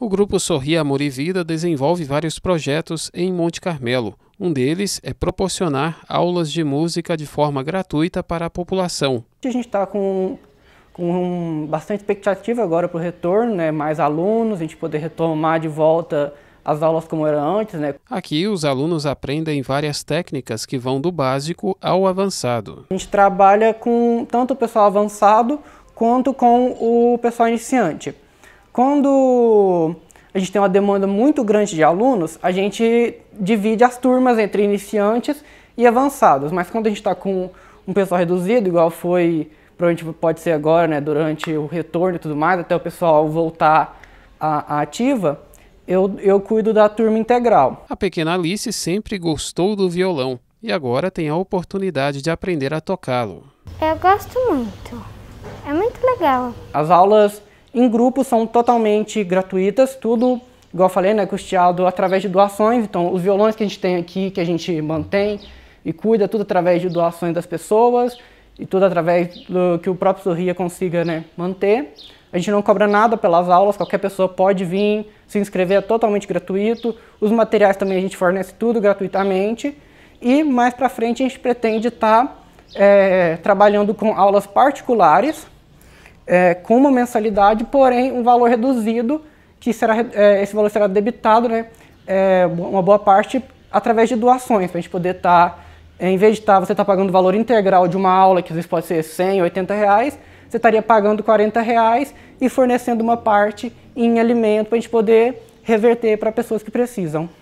O grupo Sorria Amor e Vida desenvolve vários projetos em Monte Carmelo. Um deles é proporcionar aulas de música de forma gratuita para a população. A gente está com, com bastante expectativa agora para o retorno, né? mais alunos, a gente poder retomar de volta as aulas como era antes. Né? Aqui os alunos aprendem várias técnicas que vão do básico ao avançado. A gente trabalha com tanto o pessoal avançado quanto com o pessoal iniciante. Quando a gente tem uma demanda muito grande de alunos, a gente divide as turmas entre iniciantes e avançados. Mas quando a gente está com um pessoal reduzido, igual foi, provavelmente pode ser agora, né, durante o retorno e tudo mais, até o pessoal voltar à, ativa, eu, eu cuido da turma integral. A pequena Alice sempre gostou do violão e agora tem a oportunidade de aprender a tocá-lo. Eu gosto muito. É muito legal. As aulas em grupo são totalmente gratuitas, tudo, igual eu falei, né, custeado através de doações. Então, os violões que a gente tem aqui, que a gente mantém e cuida, tudo através de doações das pessoas e tudo através do que o próprio Sorria consiga né, manter. A gente não cobra nada pelas aulas, qualquer pessoa pode vir, se inscrever é totalmente gratuito. Os materiais também a gente fornece tudo gratuitamente. E mais para frente a gente pretende estar tá, é, trabalhando com aulas particulares, é, com uma mensalidade, porém um valor reduzido, que será, é, esse valor será debitado, né, é, uma boa parte, através de doações, para a gente poder estar, tá, em vez de estar, tá, você estar tá pagando o valor integral de uma aula, que às vezes pode ser 100, 80 reais, você estaria pagando 40 reais e fornecendo uma parte em alimento para a gente poder reverter para pessoas que precisam.